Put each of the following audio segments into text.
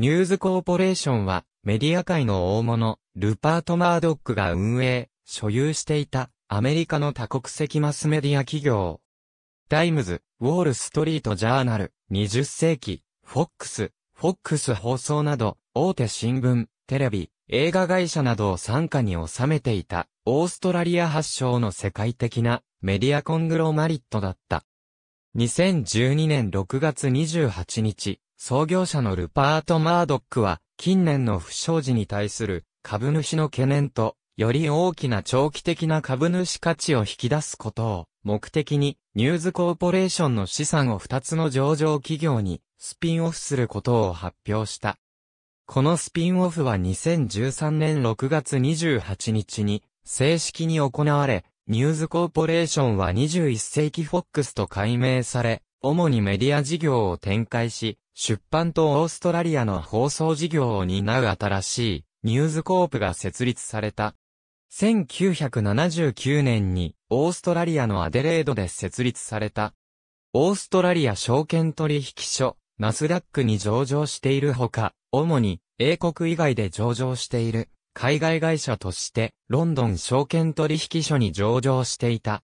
ニューズコーポレーションは、メディア界の大物、ルパート・マードックが運営、所有していた、アメリカの多国籍マスメディア企業。タイムズ、ウォール・ストリート・ジャーナル、20世紀、フォックス、フォックス放送など、大手新聞、テレビ、映画会社などを参加に収めていた、オーストラリア発祥の世界的なメディアコングロマリットだった。2012年6月28日、創業者のルパート・マードックは、近年の不祥事に対する株主の懸念と、より大きな長期的な株主価値を引き出すことを目的に、ニューズコーポレーションの資産を2つの上場企業にスピンオフすることを発表した。このスピンオフは2013年6月28日に正式に行われ、ニューズコーポレーションは21世紀フォックスと改名され、主にメディア事業を展開し、出版とオーストラリアの放送事業を担う新しいニューズコープが設立された。1979年にオーストラリアのアデレードで設立された。オーストラリア証券取引所、ナスダックに上場しているほか、主に英国以外で上場している海外会社としてロンドン証券取引所に上場していた。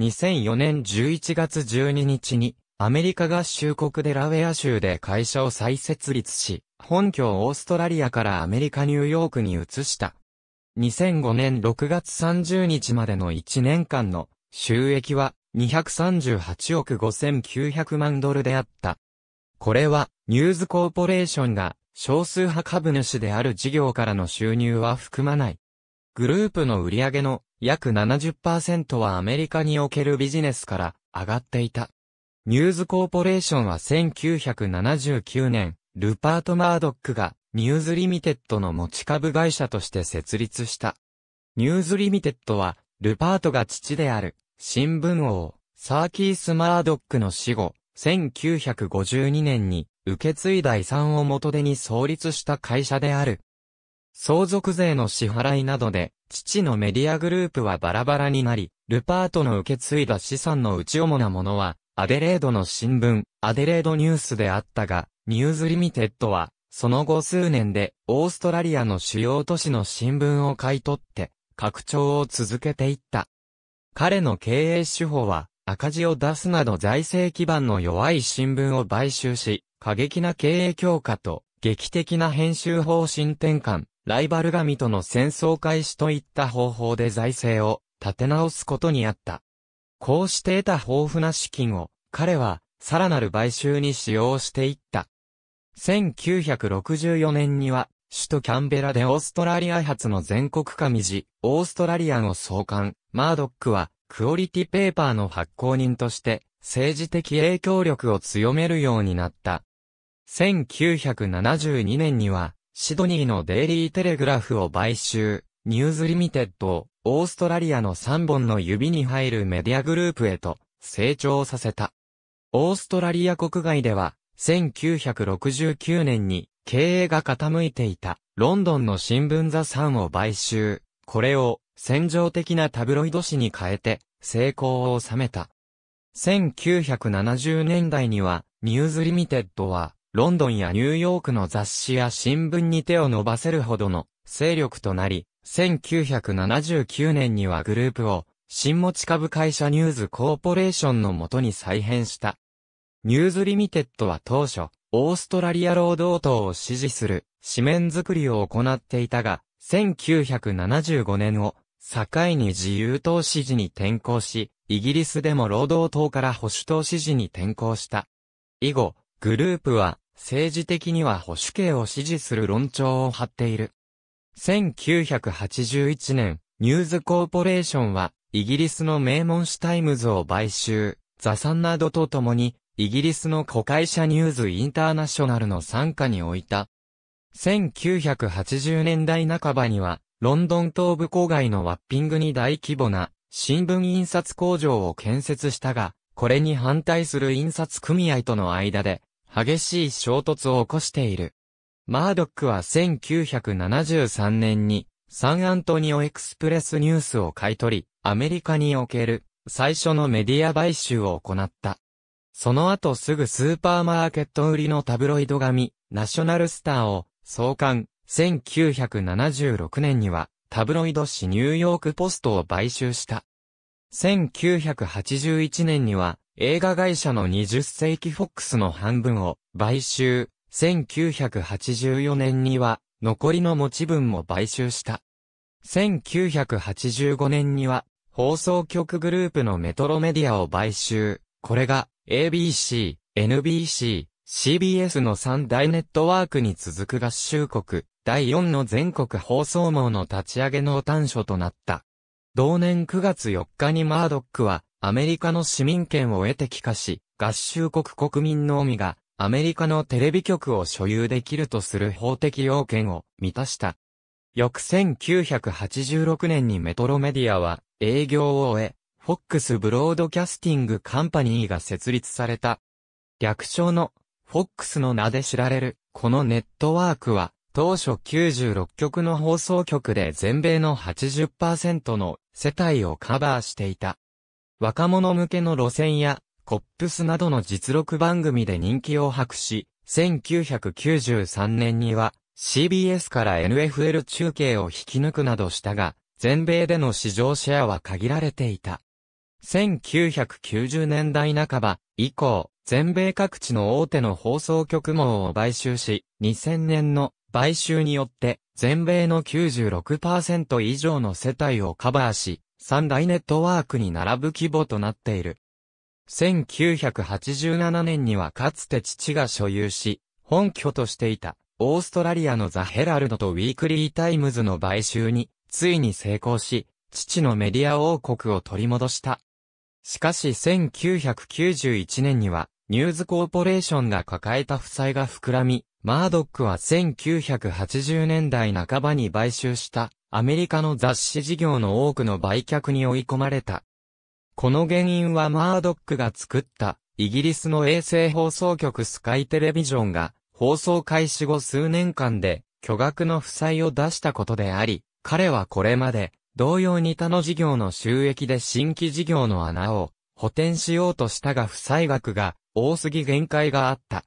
2004年11月12日にアメリカ合衆国デラウェア州で会社を再設立し、本拠をオーストラリアからアメリカニューヨークに移した。2005年6月30日までの1年間の収益は238億5900万ドルであった。これはニューズコーポレーションが少数派株主である事業からの収入は含まない。グループの売上の約70%はアメリカにおけるビジネスから上がっていた。ニューズコーポレーションは1979年、ルパート・マードックがニューズリミテッドの持ち株会社として設立した。ニューズリミテッドは、ルパートが父である、新聞王、サーキース・マードックの死後、1952年に受け継いだ遺産を元手に創立した会社である。相続税の支払いなどで、父のメディアグループはバラバラになり、ルパートの受け継いだ資産の内主なものは、アデレードの新聞、アデレードニュースであったが、ニューズリミテッドは、その後数年で、オーストラリアの主要都市の新聞を買い取って、拡張を続けていった。彼の経営手法は、赤字を出すなど財政基盤の弱い新聞を買収し、過激な経営強化と、劇的な編集方針転換、ライバル神との戦争開始といった方法で財政を立て直すことにあった。こうして得た豊富な資金を、彼は、さらなる買収に使用していった。1964年には、首都キャンベラでオーストラリア発の全国紙地、オーストラリアの創刊、マードックは、クオリティペーパーの発行人として、政治的影響力を強めるようになった。1972年には、シドニーのデイリーテレグラフを買収。ニューズリミテッドをオーストラリアの3本の指に入るメディアグループへと成長させた。オーストラリア国外では1969年に経営が傾いていたロンドンの新聞ザ・サンを買収。これを戦場的なタブロイド紙に変えて成功を収めた。1970年代にはニューズリミテッドはロンドンやニューヨークの雑誌や新聞に手を伸ばせるほどの勢力となり、1979年にはグループを、新持ち株会社ニューズコーポレーションのもとに再編した。ニューズリミテッドは当初、オーストラリア労働党を支持する紙面作りを行っていたが、1975年を境に自由党支持に転向し、イギリスでも労働党から保守党支持に転向した。以後、グループは政治的には保守系を支持する論調を張っている。1981年、ニューズコーポレーションは、イギリスの名門誌タイムズを買収、ザサンなどととに、イギリスの子会社ニューズインターナショナルの参加に置いた。1980年代半ばには、ロンドン東部郊外のワッピングに大規模な新聞印刷工場を建設したが、これに反対する印刷組合との間で激しい衝突を起こしている。マードックは1973年にサンアントニオエクスプレスニュースを買い取り、アメリカにおける最初のメディア買収を行った。その後すぐスーパーマーケット売りのタブロイド紙、ナショナルスターを創刊、1976年にはタブロイド紙ニューヨークポストを買収した。1981年には映画会社の20世紀フォックスの半分を買収、1984年には、残りの持ち分も買収した。1985年には、放送局グループのメトロメディアを買収。これが、ABC、NBC、CBS の3大ネットワークに続く合衆国、第4の全国放送網の立ち上げの端緒となった。同年9月4日にマードックは、アメリカの市民権を得て帰化し、合衆国国民のみが、アメリカのテレビ局を所有できるとする法的要件を満たした。翌1986年にメトロメディアは営業を終え、フォックスブロードキャスティングカンパニーが設立された。略称のフォックスの名で知られるこのネットワークは当初96局の放送局で全米の80%の世帯をカバーしていた。若者向けの路線やコップスなどの実録番組で人気を博し、1993年には CBS から NFL 中継を引き抜くなどしたが、全米での市場シェアは限られていた。1990年代半ば以降、全米各地の大手の放送局網を買収し、2000年の買収によって全米の96%以上の世帯をカバーし、三大ネットワークに並ぶ規模となっている。1987年にはかつて父が所有し、本拠としていた、オーストラリアのザ・ヘラルドとウィークリー・タイムズの買収に、ついに成功し、父のメディア王国を取り戻した。しかし1991年には、ニューズコーポレーションが抱えた負債が膨らみ、マードックは1980年代半ばに買収したアメリカの雑誌事業の多くの売却に追い込まれた。この原因はマードックが作ったイギリスの衛星放送局スカイテレビジョンが放送開始後数年間で巨額の負債を出したことであり、彼はこれまで同様に他の事業の収益で新規事業の穴を補填しようとしたが負債額が多すぎ限界があった。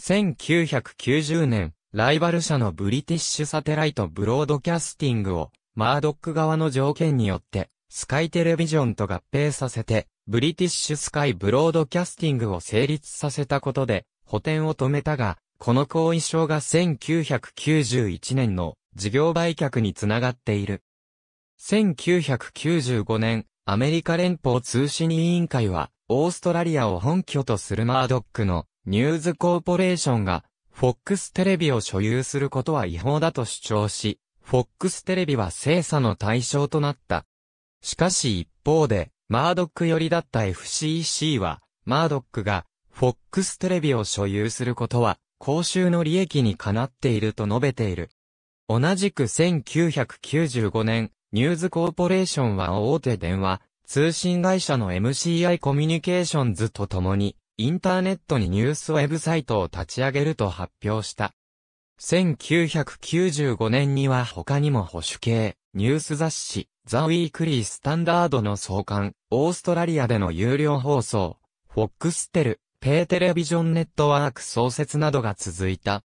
1990年、ライバル社のブリティッシュサテライトブロードキャスティングをマードック側の条件によってスカイテレビジョンと合併させて、ブリティッシュスカイブロードキャスティングを成立させたことで、補填を止めたが、この後遺症が1991年の事業売却につながっている。1995年、アメリカ連邦通信委員会は、オーストラリアを本拠とするマードックのニューズコーポレーションが、フォックステレビを所有することは違法だと主張し、フォックステレビは精査の対象となった。しかし一方で、マードック寄りだった FCC は、マードックが、フォックステレビを所有することは、公衆の利益にかなっていると述べている。同じく1995年、ニューズコーポレーションは大手電話、通信会社の MCI コミュニケーションズと共に、インターネットにニュースウェブサイトを立ち上げると発表した。1995年には他にも保守系、ニュース雑誌、ザ・ウィークリー・スタンダードの創刊、オーストラリアでの有料放送、フォックステル、ペイテレビジョンネットワーク創設などが続いた。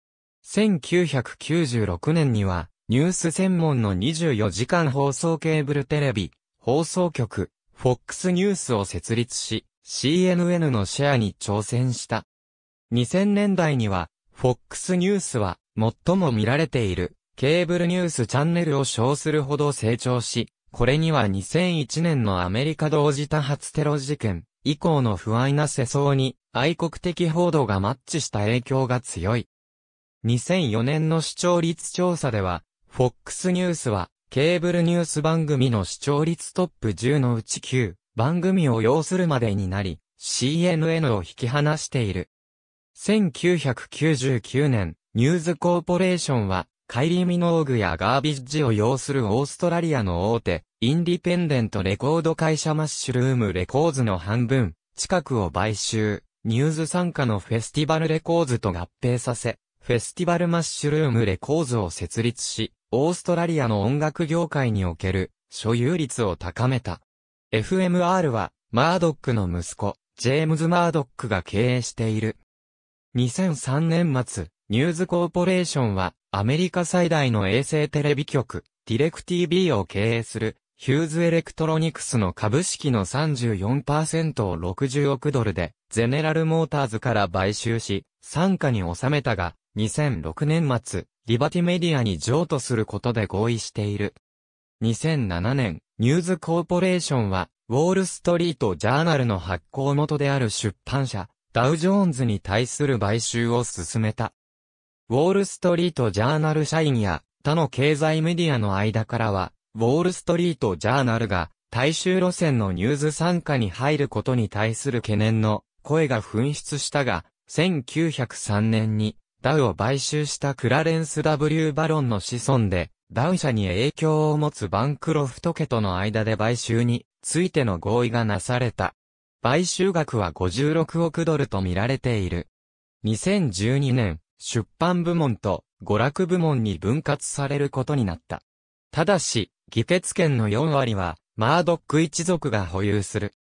1996年には、ニュース専門の24時間放送ケーブルテレビ、放送局、フォックスニュースを設立し、CNN のシェアに挑戦した。2000年代には、フォックスニュースは、最も見られている、ケーブルニュースチャンネルを称するほど成長し、これには2001年のアメリカ同時多発テロ事件以降の不安な世相に愛国的報道がマッチした影響が強い。2004年の視聴率調査では、FOX ニュースはケーブルニュース番組の視聴率トップ10のうち9番組を要するまでになり、CNN を引き離している。1999年、ニューズコーポレーションはカイリー・ミノーグやガービッジを要するオーストラリアの大手、インディペンデントレコード会社マッシュルームレコーズの半分、近くを買収、ニューズ参加のフェスティバルレコーズと合併させ、フェスティバルマッシュルームレコーズを設立し、オーストラリアの音楽業界における所有率を高めた。FMR は、マードックの息子、ジェームズ・マードックが経営している。2003年末、ニューズコーポレーションは、アメリカ最大の衛星テレビ局、ディレク TV を経営する、ヒューズエレクトロニクスの株式の34%を60億ドルで、ゼネラルモーターズから買収し、参加に収めたが、2006年末、リバティメディアに譲渡することで合意している。2007年、ニューズコーポレーションは、ウォールストリートジャーナルの発行元である出版社、ダウジョーンズに対する買収を進めた。ウォールストリートジャーナル社員や他の経済メディアの間からは、ウォールストリートジャーナルが大衆路線のニュース参加に入ることに対する懸念の声が噴出したが、1903年にダウを買収したクラレンス・ W・ バロンの子孫で、ダウ社に影響を持つバンクロフト家との間で買収についての合意がなされた。買収額は56億ドルと見られている。2012年、出版部門と娯楽部門に分割されることになった。ただし、議決権の4割は、マードック一族が保有する。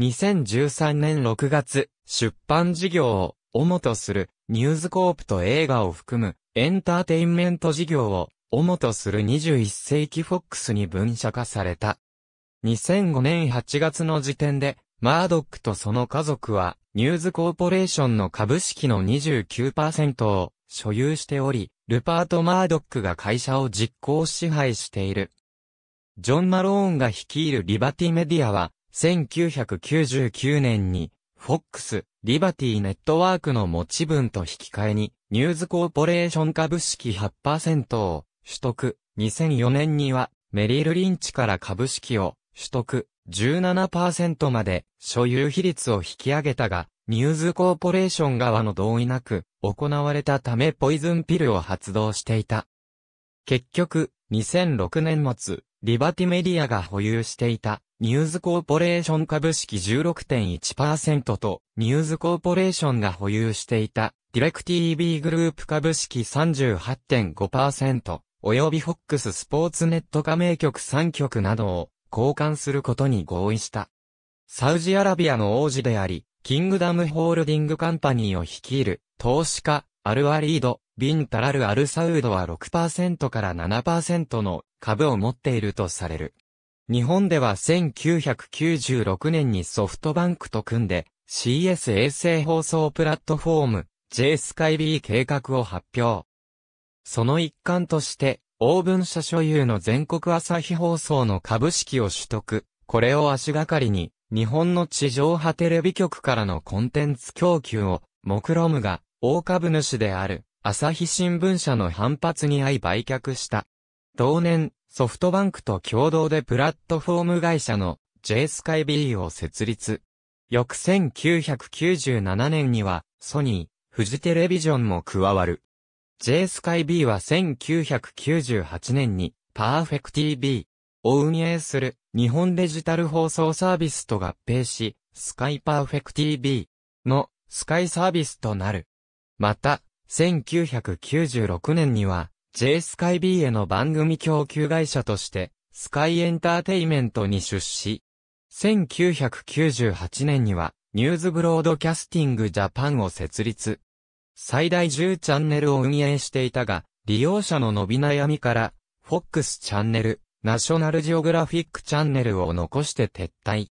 2013年6月、出版事業を主とするニューズコープと映画を含むエンターテインメント事業を主とする21世紀フォックスに分社化された。2005年8月の時点で、マードックとその家族はニューズコーポレーションの株式の29%を所有しており、ルパート・マードックが会社を実行支配している。ジョン・マローンが率いるリバティメディアは、1999年に、FOX、リバティネットワークの持ち分と引き換えに、ニューズコーポレーション株式8%を取得。2004年には、メリル・リンチから株式を取得。17%まで所有比率を引き上げたが、ニューズコーポレーション側の同意なく行われたためポイズンピルを発動していた。結局、2006年末、リバティメディアが保有していたニューズコーポレーション株式16.1%とニューズコーポレーションが保有していたディレクティービーグループ株式38.5%及びフォックススポーツネット加盟局3局などを交換することに合意した。サウジアラビアの王子であり、キングダムホールディングカンパニーを率いる投資家、アルアリード、ビンタラル・アルサウドは6%から7%の株を持っているとされる。日本では1996年にソフトバンクと組んで CS 衛星放送プラットフォーム J スカイ B 計画を発表。その一環としてオーブン社所有の全国朝日放送の株式を取得。これを足がかりに、日本の地上波テレビ局からのコンテンツ供給を、目論むが、大株主である、朝日新聞社の反発に遭い売却した。同年、ソフトバンクと共同でプラットフォーム会社の j スカイビーを設立。翌1997年には、ソニー、フジテレビジョンも加わる。J スカイ B は1998年にパーフェクティ B を運営する日本デジタル放送サービスと合併し、スカイパーフェクティ B のスカイサービスとなる。また、1996年には J スカイ B への番組供給会社としてスカイエンターテイメントに出資。1998年にはニューズブロードキャスティングジャパンを設立。最大10チャンネルを運営していたが、利用者の伸び悩みから、FOX チャンネル、ナショナルジオグラフィックチャンネルを残して撤退。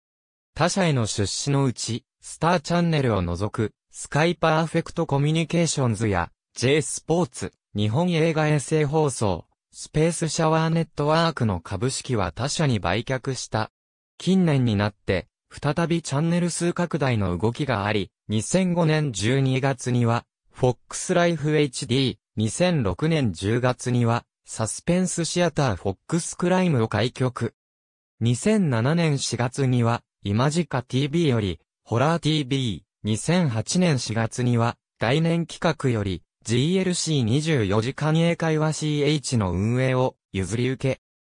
他社への出資のうち、スターチャンネルを除く、スカイパーフェクトコミュニケーションズや、J スポーツ、日本映画衛星放送、スペースシャワーネットワークの株式は他社に売却した。近年になって、再びチャンネル数拡大の動きがあり、2005年12月には、FOX Life HD、2006年10月には、サスペンスシアター FOX ククライムを開局。2007年4月には、イマジカ TV より、ホラー TV。2008年4月には、概念企画より、GLC24 時間英会話 CH の運営を譲り受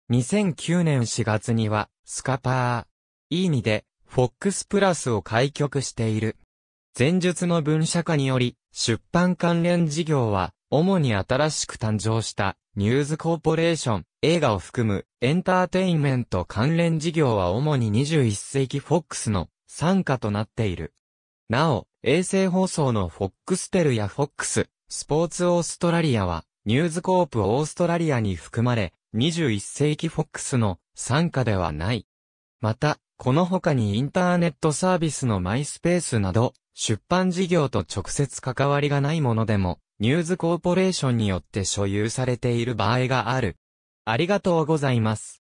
け。2009年4月には、スカパー。E2 で、FOX プラスを開局している。前述の分社化により、出版関連事業は、主に新しく誕生したニューズコーポレーション、映画を含むエンターテインメント関連事業は主に21世紀フォックスの参加となっている。なお、衛星放送のフォックステルやフォックススポーツオーストラリアは、ニューズコープオーストラリアに含まれ、21世紀フォックスの参加ではない。また、この他にインターネットサービスのマイスペースなど、出版事業と直接関わりがないものでも、ニューズコーポレーションによって所有されている場合がある。ありがとうございます。